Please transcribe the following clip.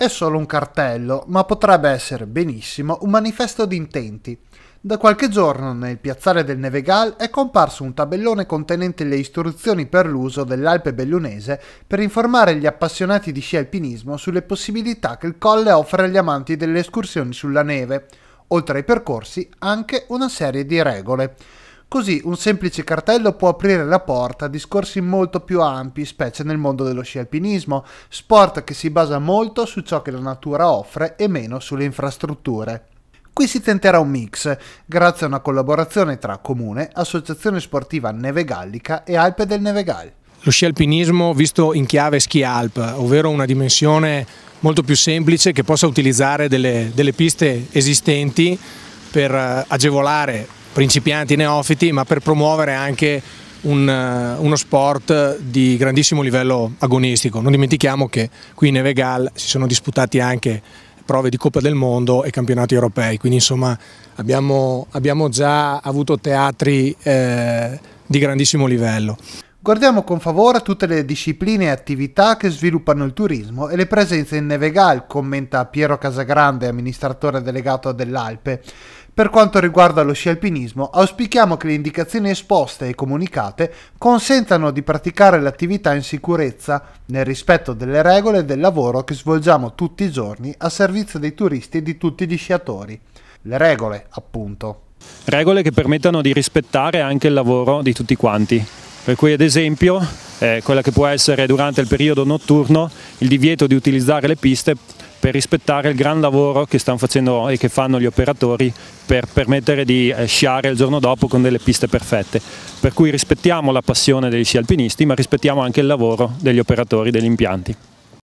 È solo un cartello, ma potrebbe essere benissimo un manifesto di intenti. Da qualche giorno nel piazzale del Nevegal è comparso un tabellone contenente le istruzioni per l'uso dell'Alpe Bellunese per informare gli appassionati di sci alpinismo sulle possibilità che il colle offre agli amanti delle escursioni sulla neve, oltre ai percorsi anche una serie di regole. Così un semplice cartello può aprire la porta a discorsi molto più ampi, specie nel mondo dello sci alpinismo, sport che si basa molto su ciò che la natura offre e meno sulle infrastrutture. Qui si tenterà un mix, grazie a una collaborazione tra Comune, Associazione Sportiva Neve Gallica e Alpe del Nevegal. Lo sci alpinismo visto in chiave ski alp, ovvero una dimensione molto più semplice che possa utilizzare delle, delle piste esistenti per eh, agevolare principianti neofiti, ma per promuovere anche un, eh, uno sport di grandissimo livello agonistico. Non dimentichiamo che qui in Evegal si sono disputati anche prove di Coppa del Mondo e campionati europei, quindi insomma abbiamo, abbiamo già avuto teatri eh, di grandissimo livello. Guardiamo con favore tutte le discipline e attività che sviluppano il turismo e le presenze in Nevegal, commenta Piero Casagrande, amministratore delegato dell'Alpe. Per quanto riguarda lo sci alpinismo, auspichiamo che le indicazioni esposte e comunicate consentano di praticare l'attività in sicurezza, nel rispetto delle regole del lavoro che svolgiamo tutti i giorni a servizio dei turisti e di tutti gli sciatori. Le regole, appunto. Regole che permettano di rispettare anche il lavoro di tutti quanti. Per cui ad esempio eh, quella che può essere durante il periodo notturno il divieto di utilizzare le piste per rispettare il gran lavoro che stanno facendo e che fanno gli operatori per permettere di eh, sciare il giorno dopo con delle piste perfette. Per cui rispettiamo la passione degli sci alpinisti ma rispettiamo anche il lavoro degli operatori degli impianti.